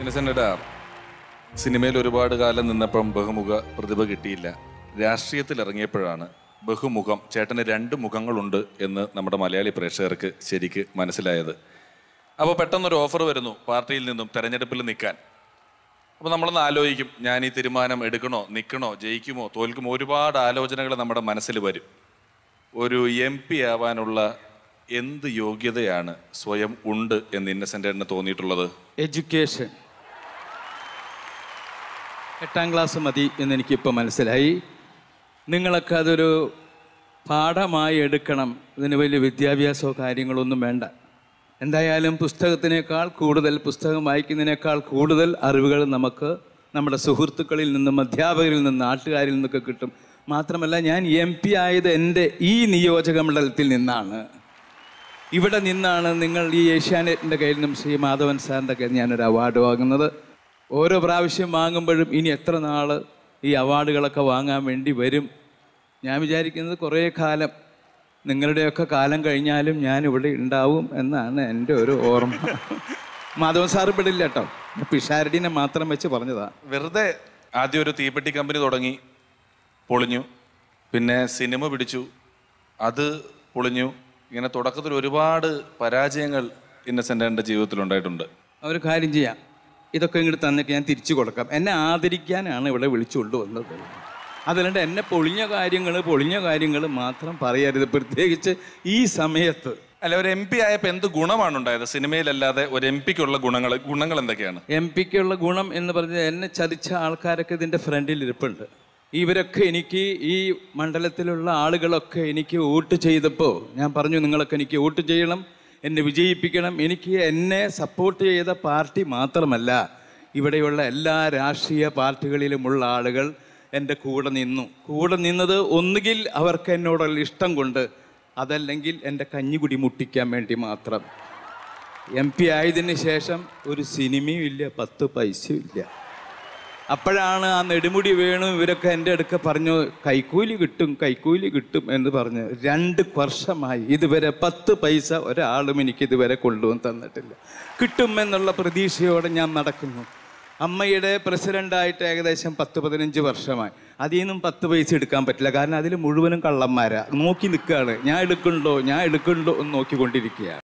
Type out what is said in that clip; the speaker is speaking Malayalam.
ഇന്നസെൻ്റെടാ സിനിമയിൽ ഒരുപാട് കാലം നിന്നപ്പം ബഹുമുഖ പ്രതിഭ കിട്ടിയില്ല രാഷ്ട്രീയത്തിൽ ഇറങ്ങിയപ്പോഴാണ് ബഹുമുഖം ചേട്ടന് രണ്ട് മുഖങ്ങളുണ്ട് എന്ന് നമ്മുടെ മലയാളി പ്രേക്ഷകർക്ക് ശരിക്ക് മനസ്സിലായത് അപ്പോൾ പെട്ടെന്നൊരു ഓഫർ വരുന്നു പാർട്ടിയിൽ നിന്നും തെരഞ്ഞെടുപ്പിൽ നിൽക്കാൻ അപ്പോൾ നമ്മളൊന്ന് ആലോചിക്കും ഞാൻ ഈ തീരുമാനം എടുക്കണോ നിൽക്കണോ ജയിക്കുമോ തോൽക്കുമോ ഒരുപാട് ആലോചനകൾ നമ്മുടെ മനസ്സിൽ വരും ഒരു എം പി ആവാനുള്ള എന്ത് യോഗ്യതയാണ് സ്വയം ഉണ്ട് എന്ന് ഇന്നസെൻ്റ് തോന്നിയിട്ടുള്ളത് എഡ്യൂക്കേഷൻ എട്ടാം ക്ലാസ് മതി എന്നെനിക്കിപ്പോൾ മനസ്സിലായി നിങ്ങളൊക്കെ അതൊരു പാഠമായി എടുക്കണം ഇതിന് വലിയ വിദ്യാഭ്യാസമോ കാര്യങ്ങളൊന്നും വേണ്ട എന്തായാലും പുസ്തകത്തിനേക്കാൾ കൂടുതൽ പുസ്തകം വായിക്കുന്നതിനേക്കാൾ കൂടുതൽ അറിവുകൾ നമുക്ക് നമ്മുടെ സുഹൃത്തുക്കളിൽ നിന്നും അധ്യാപകരിൽ നിന്നും നാട്ടുകാരിൽ നിന്നൊക്കെ കിട്ടും മാത്രമല്ല ഞാൻ എം പി ആയത് എൻ്റെ ഈ നിയോജക മണ്ഡലത്തിൽ നിന്നാണ് ഇവിടെ നിന്നാണ് നിങ്ങൾ ഈ ഏഷ്യാനെറ്റിൻ്റെ കയ്യിൽ നിന്നും ശ്രീ മാധവൻ സാറിൻ്റെ കയ്യിൽ ഞാനൊരു അവാർഡ് വാങ്ങുന്നത് ഓരോ പ്രാവശ്യം വാങ്ങുമ്പോഴും ഇനി എത്ര നാൾ ഈ അവാർഡുകളൊക്കെ വാങ്ങാൻ വേണ്ടി വരും ഞാൻ വിചാരിക്കുന്നത് കുറേ കാലം നിങ്ങളുടെയൊക്കെ കാലം കഴിഞ്ഞാലും ഞാൻ ഇവിടെ ഉണ്ടാവും എന്നാണ് എൻ്റെ ഒരു ഓർമ്മ മാധവൻ സാറ് ഇവിടില്ല കേട്ടോ പിഷാരടിനെ മാത്രം വെച്ച് പറഞ്ഞതാ വെറുതെ ആദ്യം ഒരു തീപ്പെട്ടി കമ്പനി തുടങ്ങി പൊളിഞ്ഞു പിന്നെ സിനിമ പിടിച്ചു അത് പൊളിഞ്ഞു ഇങ്ങനെ തുടക്കത്തിൽ ഒരുപാട് പരാജയങ്ങൾ ഇന്നസെൻ്റെ ജീവിതത്തിൽ ഉണ്ടായിട്ടുണ്ട് അവർ കാര്യം ചെയ്യാം ഇതൊക്കെ ഇങ്ങോട്ട് തന്നൊക്കെ ഞാൻ തിരിച്ചു കൊടുക്കാം എന്നെ ആദരിക്കാനാണ് ഇവിടെ വിളിച്ചുകൊണ്ട് വന്നത് അതല്ലാണ്ട് എന്നെ പൊളിഞ്ഞ കാര്യങ്ങൾ പൊളിഞ്ഞ കാര്യങ്ങൾ മാത്രം പറയരുത് പ്രത്യേകിച്ച് ഈ സമയത്ത് അല്ല ഒരു എം പി ആയപ്പോൾ എന്ത് ഗുണമാണ് ഉണ്ടായത് സിനിമയിലല്ലാതെ ഒരു എം പിക്കുള്ള ഗുണങ്ങൾ ഗുണങ്ങൾ എന്തൊക്കെയാണ് എം പിക്കുള്ള ഗുണം എന്ന് പറഞ്ഞാൽ എന്നെ ചതിച്ച ആൾക്കാരൊക്കെ ഇതിൻ്റെ ഫ്രണ്ടിൽ ഇരിപ്പുണ്ട് ഇവരൊക്കെ എനിക്ക് ഈ മണ്ഡലത്തിലുള്ള ആളുകളൊക്കെ എനിക്ക് വോട്ട് ചെയ്തപ്പോൾ ഞാൻ പറഞ്ഞു നിങ്ങളൊക്കെ എനിക്ക് വോട്ട് ചെയ്യണം എന്നെ വിജയിപ്പിക്കണം എനിക്ക് എന്നെ സപ്പോർട്ട് ചെയ്ത പാർട്ടി മാത്രമല്ല ഇവിടെയുള്ള എല്ലാ രാഷ്ട്രീയ പാർട്ടികളിലുമുള്ള ആളുകൾ എൻ്റെ കൂടെ നിന്നു കൂടെ നിന്നത് ഒന്നുകിൽ അവർക്ക് എന്നോടുള്ള ഇഷ്ടം കൊണ്ട് അതല്ലെങ്കിൽ എൻ്റെ കഞ്ഞികുടി മുട്ടിക്കാൻ വേണ്ടി മാത്രം എം പി ആയതിനു ശേഷം ഒരു സിനിമയും ഇല്ല പത്ത് പൈസയും ഇല്ല അപ്പോഴാണ് ആ നെടുമുടി വേണു ഇവരൊക്കെ എൻ്റെ അടുക്ക പറഞ്ഞു കൈക്കൂലി കിട്ടും കൈക്കൂലി കിട്ടും എന്ന് പറഞ്ഞ് രണ്ട് വർഷമായി ഇതുവരെ പത്ത് പൈസ ഒരാളും എനിക്ക് ഇതുവരെ കൊണ്ടുവന്ന് തന്നിട്ടില്ല കിട്ടുമെന്നുള്ള പ്രതീക്ഷയോടെ ഞാൻ നടക്കുന്നു അമ്മയുടെ പ്രസിഡൻ്റായിട്ട് ഏകദേശം പത്ത് പതിനഞ്ച് വർഷമായി അതിൽ നിന്നും പത്ത് പൈസ എടുക്കാൻ പറ്റില്ല കാരണം അതിൽ മുഴുവനും കള്ളന്മാരാണ് നോക്കി നിൽക്കുകയാണ് ഞാൻ എടുക്കണ്ടോ ഞാൻ എടുക്കണ്ടോ എന്ന് നോക്കിക്കൊണ്ടിരിക്കുകയാണ്